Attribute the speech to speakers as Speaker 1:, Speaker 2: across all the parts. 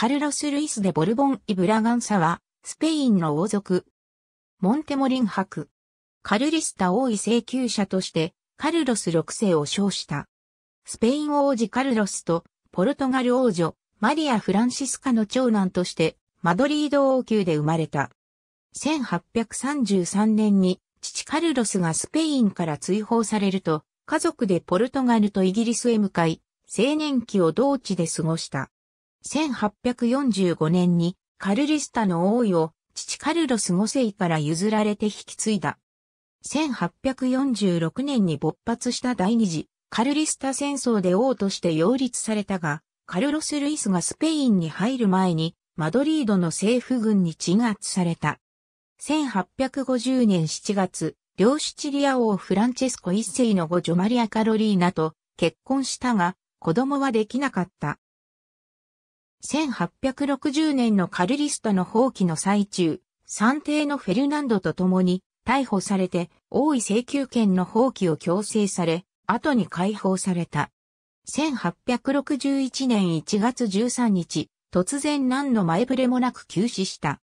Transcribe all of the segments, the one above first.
Speaker 1: カルロス・ルイス・デ・ボルボン・イ・ブラガンサは、スペインの王族。モンテモリン博。カルリスタ王位請求者として、カルロス6世を称した。スペイン王子カルロスと、ポルトガル王女、マリア・フランシスカの長男として、マドリード王宮で生まれた。1833年に、父カルロスがスペインから追放されると、家族でポルトガルとイギリスへ向かい、青年期を同地で過ごした。1845年にカルリスタの王位を父カルロス5世から譲られて引き継いだ。1846年に勃発した第二次カルリスタ戦争で王として擁立されたが、カルロス・ルイスがスペインに入る前にマドリードの政府軍に鎮圧された。1850年7月、両シチリア王フランチェスコ一世の後ョマリア・カロリーナと結婚したが、子供はできなかった。1860年のカルリストの放棄の最中、三帝のフェルナンドと共に逮捕されて、王位請求権の放棄を強制され、後に解放された。1861年1月13日、突然何の前触れもなく急死した。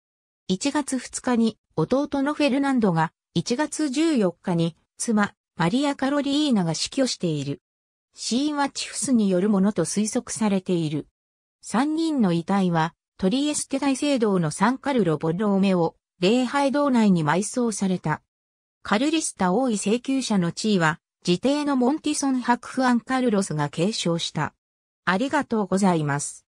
Speaker 1: 1月2日に弟のフェルナンドが、1月14日に妻、マリア・カロリーナが死去している。死因はチフスによるものと推測されている。三人の遺体は、トリエステ大聖堂のサンカルロ・ボローメを、礼拝堂内に埋葬された。カルリスタ王位請求者の地位は、自邸のモンティソンクフアンカルロスが継承した。ありがとうございます。